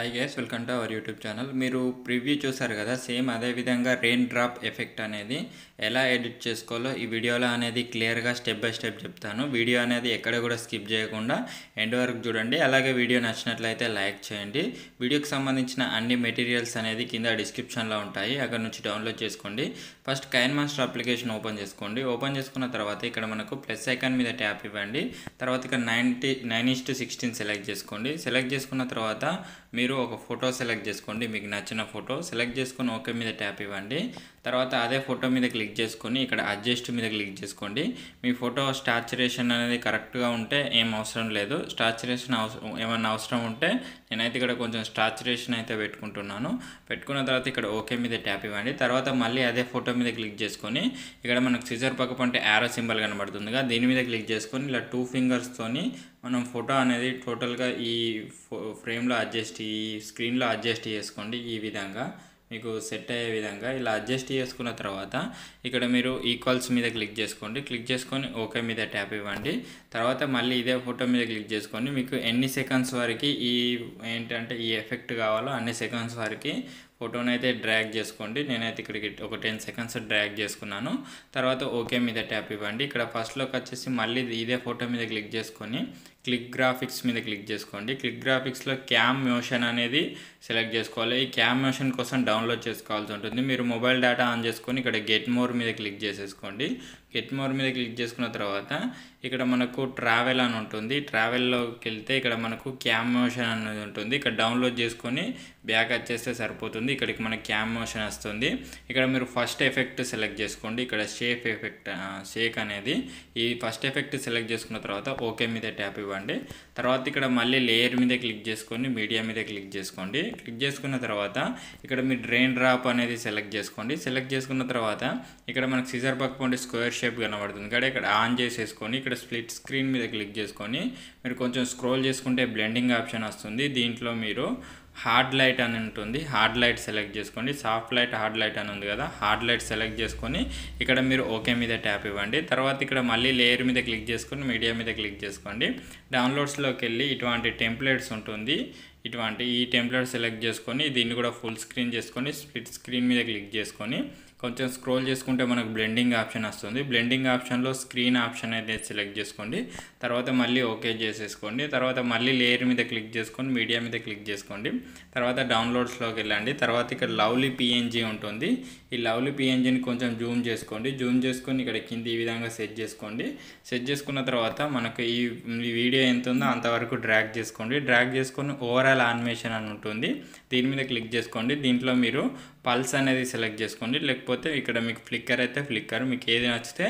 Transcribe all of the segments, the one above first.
high guys welcome to our YouTube channel మీరు preview చూసారు కదా సేమ్ అదేవిధంగా రెయిన్ డ్రాప్ ఎఫెక్ట్ అనేది ఎలా ఎడిట్ చేసుకోవాలో ఈ వీడియోలో అనేది క్లియర్గా స్టెప్ బై స్టెప్ చెప్తాను వీడియో అనేది ఎక్కడ కూడా స్కిప్ చేయకుండా ఎండ్ వరకు చూడండి అలాగే వీడియో నచ్చినట్లయితే లైక్ చేయండి వీడియోకి సంబంధించిన అన్ని మెటీరియల్స్ అనేది కింద డిస్క్రిప్షన్లో ఉంటాయి అక్కడ నుంచి డౌన్లోడ్ చేసుకోండి first KineMaster application open చేసుకోండి ఓపెన్ చేసుకున్న తర్వాత ఇక్కడ మనకు ప్లస్ ఐకాన్ మీద ట్యాప్ ఇవ్వండి తర్వాత ఇక్కడ నైన్టీ నైన్ సెలెక్ట్ చేసుకోండి సెలెక్ట్ చేసుకున్న తర్వాత మీరు మీరు ఒక ఫోటో సెలెక్ట్ చేసుకోండి మీకు నచ్చిన ఫోటో సెలెక్ట్ చేసుకొని ఓకే మీద ట్యాప్ ఇవ్వండి తర్వాత అదే ఫోటో మీద క్లిక్ చేసుకొని ఇక్కడ అడ్జస్ట్ మీద క్లిక్ చేసుకోండి మీ ఫోటో స్టాచురేషన్ అనేది కరెక్ట్గా ఉంటే ఏం అవసరం లేదు స్టాచురేషన్ అవసరం ఏమన్నా అవసరం ఉంటే నేనైతే ఇక్కడ కొంచెం స్టాచురేషన్ అయితే పెట్టుకుంటున్నాను పెట్టుకున్న తర్వాత ఇక్కడ ఓకే మీద ట్యాప్ ఇవ్వండి తర్వాత మళ్ళీ అదే ఫోటో మీద క్లిక్ చేసుకొని ఇక్కడ మనకు సిజర్ పక్క పంటే యారో సింబల్ కనబడుతుందిగా దీని మీద క్లిక్ చేసుకొని ఇలా టూ ఫింగర్స్తోని మనం ఫోటో అనేది టోటల్గా ఈ ఫ్రేమ్లో అడ్జస్ట్ ఈ ఈ స్క్రీన్లో అడ్జస్ట్ చేసుకోండి ఈ విధంగా మీకు సెట్ అయ్యే విధంగా ఇలా అడ్జస్ట్ చేసుకున్న తర్వాత ఇక్కడ మీరు ఈక్వల్స్ మీద క్లిక్ చేసుకోండి క్లిక్ చేసుకొని ఓకే మీద ట్యాప్ ఇవ్వండి తర్వాత మళ్ళీ ఇదే ఫోటో మీద క్లిక్ చేసుకోండి మీకు ఎన్ని సెకండ్స్ వరకు ఈ ఏంటంటే ఈ ఎఫెక్ట్ కావాలో అన్ని సెకండ్స్ వరకు ఫోటోని అయితే డ్రాగ్ చేసుకోండి నేనైతే ఇక్కడికి ఒక టెన్ సెకండ్స్ డ్రాగ్ చేసుకున్నాను తర్వాత ఓకే మీద ట్యాప్ ఇవ్వండి ఇక్కడ ఫస్ట్లోకి వచ్చేసి మళ్ళీ ఇదే ఫోటో మీద క్లిక్ చేసుకొని క్లిక్ గ్రాఫిక్స్ మీద క్లిక్ చేసుకోండి క్లిక్ గ్రాఫిక్స్లో క్యామ్ మోషన్ అనేది సెలెక్ట్ చేసుకోవాలి ఈ క్యామ్ మోషన్ కోసం డౌన్లోడ్ చేసుకోవాల్సి ఉంటుంది మీరు మొబైల్ డేటా ఆన్ చేసుకొని ఇక్కడ గెట్ మోర్ మీద క్లిక్ చేసేసుకోండి గెట్ మోర్ మీద క్లిక్ చేసుకున్న తర్వాత ఇక్కడ మనకు ట్రావెల్ అని ఉంటుంది ట్రావెల్లోకి వెళ్తే ఇక్కడ మనకు క్యామ్ మోషన్ అనేది ఉంటుంది ఇక్కడ డౌన్లోడ్ చేసుకొని బ్యాక్ వచ్చేస్తే సరిపోతుంది ఇక్కడికి మనకి క్యామ్ మోషన్ వస్తుంది ఇక్కడ మీరు ఫస్ట్ ఎఫెక్ట్ సెలెక్ట్ చేసుకోండి ఇక్కడ షేఫ్ ఎఫెక్ట్ షేక్ అనేది ఈ ఫస్ట్ ఎఫెక్ట్ సెలెక్ట్ చేసుకున్న తర్వాత ఓకే మీద ట్యాప్ ఇవ్వండి తర్వాత ఇక్కడ మళ్ళీ లేయర్ మీద క్లిక్ చేసుకొని మీడియా మీద క్లిక్ చేసుకోండి క్లిక్ చేసుకున్న తర్వాత ఇక్కడ మీ డ్రైన్ డ్రాప్ అనేది సెలెక్ట్ చేసుకోండి సెలెక్ట్ చేసుకున్న తర్వాత ఇక్కడ మనకు సిజర్ పక్క స్క్వేర్ షేప్ కనబడుతుంది కాబట్టి ఇక్కడ ఆన్ చేసేసుకొని ఇక్కడ స్ప్లిట్ స్క్రీన్ మీద క్లిక్ చేసుకొని మీరు కొంచెం స్క్రోల్ చేసుకుంటే బ్లెండింగ్ ఆప్షన్ వస్తుంది దీంట్లో మీరు హార్డ్ లైట్ అని ఉంటుంది హార్డ్ లైట్ సెలెక్ట్ చేసుకోండి సాఫ్ట్ లైట్ హార్డ్ లైట్ అని ఉంది కదా హార్డ్ లైట్ సెలెక్ట్ చేసుకొని ఇక్కడ మీరు ఓకే మీద ట్యాప్ ఇవ్వండి తర్వాత ఇక్కడ మళ్ళీ లేయర్ మీద క్లిక్ చేసుకొని మీడియా మీద క్లిక్ చేసుకోండి డౌన్లోడ్స్లోకి వెళ్ళి ఇటువంటి టెంప్లెట్స్ ఉంటుంది ఇటువంటి ఈ టెంప్లెట్ సెలెక్ట్ చేసుకొని దీన్ని కూడా ఫుల్ స్క్రీన్ చేసుకొని స్ప్లిట్ స్క్రీన్ మీద క్లిక్ చేసుకొని కొంచెం స్క్రోల్ చేసుకుంటే మనకు బ్లెండింగ్ ఆప్షన్ వస్తుంది బ్లెండింగ్ ఆప్షన్లో స్క్రీన్ ఆప్షన్ అయితే సెలెక్ట్ చేసుకోండి తర్వాత మళ్ళీ ఓకే చేసేసుకోండి తర్వాత మళ్ళీ లేయర్ మీద క్లిక్ చేసుకొని మీడియా మీద క్లిక్ చేసుకోండి తర్వాత డౌన్లోడ్స్లోకి వెళ్ళండి తర్వాత ఇక్కడ లవ్లీ పిఎన్జీ ఉంటుంది ఈ లవ్లీ పిఎన్జీని కొంచెం జూమ్ చేసుకోండి జూమ్ చేసుకొని ఇక్కడ కింద ఈ విధంగా సెట్ చేసుకోండి సెట్ చేసుకున్న తర్వాత మనకు ఈ వీడియో ఎంత ఉందో అంతవరకు డ్రాక్ చేసుకోండి డ్రాక్ చేసుకొని ఓవరాల్ యానిమేషన్ అని ఉంటుంది దీని మీద క్లిక్ చేసుకోండి దీంట్లో మీరు పల్స్ అనేది సెలెక్ట్ చేసుకోండి లేకపోతే లేకపోతే ఇక్కడ మీకు ఫ్లిక్కర్ అయితే ఫ్లిక్కర్ మీకు ఏది నచ్చితే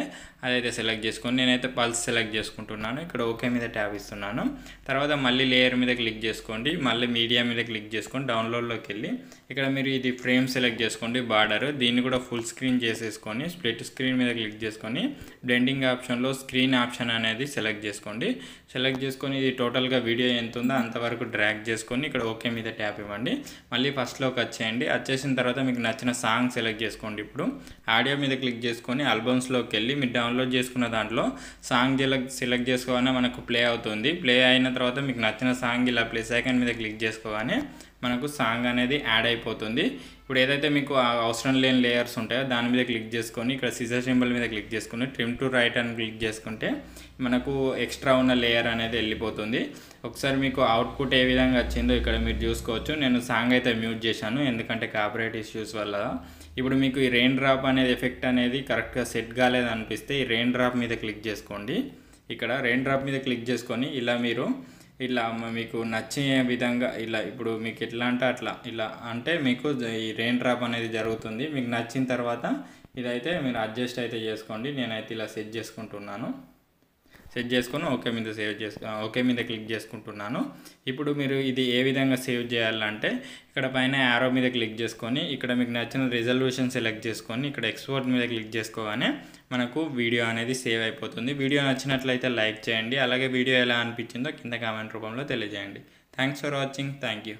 అదైతే సెలెక్ట్ చేసుకొని నేనైతే పల్స్ సెలెక్ట్ చేసుకుంటున్నాను ఇక్కడ ఓకే మీద ట్యాప్ ఇస్తున్నాను తర్వాత మళ్ళీ లేయర్ మీద క్లిక్ చేసుకోండి మళ్ళీ మీడియా మీద క్లిక్ చేసుకొని డౌన్లోడ్లోకి వెళ్ళి ఇక్కడ మీరు ఇది ఫ్రేమ్ సెలెక్ట్ చేసుకోండి బార్డర్ దీన్ని కూడా ఫుల్ స్క్రీన్ చేసేసుకొని స్ప్లిట్ స్క్రీన్ మీద క్లిక్ చేసుకొని బ్లెండింగ్ ఆప్షన్లో స్క్రీన్ ఆప్షన్ అనేది సెలెక్ట్ చేసుకోండి సెలెక్ట్ చేసుకొని ఇది టోటల్గా వీడియో ఎంత ఉందో అంతవరకు డ్రాక్ చేసుకొని ఇక్కడ ఓకే మీద ట్యాప్ ఇవ్వండి మళ్ళీ ఫస్ట్లోకి వచ్చేయండి వచ్చేసిన తర్వాత మీకు నచ్చిన సాంగ్ సెలెక్ట్ చేసుకోండి ఇప్పుడు ఆడియో మీద క్లిక్ చేసుకొని ఆల్బమ్స్లోకి వెళ్ళి మీరు డౌన్లోడ్ చేసుకున్న దాంట్లో సాంగ్ సెలెక్ట్ చేసుకోగానే మనకు ప్లే అవుతుంది ప్లే అయిన తర్వాత మీకు నచ్చిన సాంగ్ ఇలా ప్లే సెకండ్ మీద క్లిక్ చేసుకోగానే మనకు సాంగ్ అనేది యాడ్ అయిపోతుంది ఇప్పుడు ఏదైతే మీకు అవసరం లేని లేయర్స్ ఉంటాయో దాని మీద క్లిక్ చేసుకొని ఇక్కడ సిజర్ సింబల్ మీద క్లిక్ చేసుకుని ట్రిమ్ టు రైట్ అని క్లిక్ చేసుకుంటే మనకు ఎక్స్ట్రా ఉన్న లేయర్ అనేది వెళ్ళిపోతుంది ఒకసారి మీకు అవుట్పుట్ ఏ విధంగా వచ్చిందో ఇక్కడ మీరు చూసుకోవచ్చు నేను సాంగ్ అయితే మ్యూట్ చేశాను ఎందుకంటే కాపరేట్ ఇష్యూస్ వల్ల ఇప్పుడు మీకు ఈ రెయిన్ డ్రాప్ అనేది ఎఫెక్ట్ అనేది కరెక్ట్గా సెట్ కాలేదనిపిస్తే ఈ రెయిన్ డ్రాప్ మీద క్లిక్ చేసుకోండి ఇక్కడ రెయిన్ డ్రాప్ మీద క్లిక్ చేసుకొని ఇలా మీరు ఇలా మీకు నచ్చే విధంగా ఇలా ఇప్పుడు మీకు ఎట్లా అంటే అట్లా ఇలా అంటే మీకు ఈ రెయిన్ డ్రాప్ అనేది జరుగుతుంది మీకు నచ్చిన తర్వాత ఇదైతే మీరు అడ్జస్ట్ అయితే చేసుకోండి నేనైతే ఇలా సెట్ చేసుకుంటున్నాను సెట్ చేసుకొని ఓకే మీద సేవ్ చేసుకో ఓకే మీద క్లిక్ చేసుకుంటున్నాను ఇప్పుడు మీరు ఇది ఏ విధంగా సేవ్ చేయాలంటే ఇక్కడ పైన యారో మీద క్లిక్ చేసుకొని ఇక్కడ మీకు నచ్చిన రిజల్యూషన్ సెలెక్ట్ చేసుకొని ఇక్కడ ఎక్స్పోర్ట్ మీద క్లిక్ చేసుకోగానే మనకు వీడియో అనేది సేవ్ అయిపోతుంది వీడియో నచ్చినట్లయితే లైక్ చేయండి అలాగే వీడియో ఎలా అనిపించిందో కింద కామెంట్ రూపంలో తెలియజేయండి thanks for watching thank you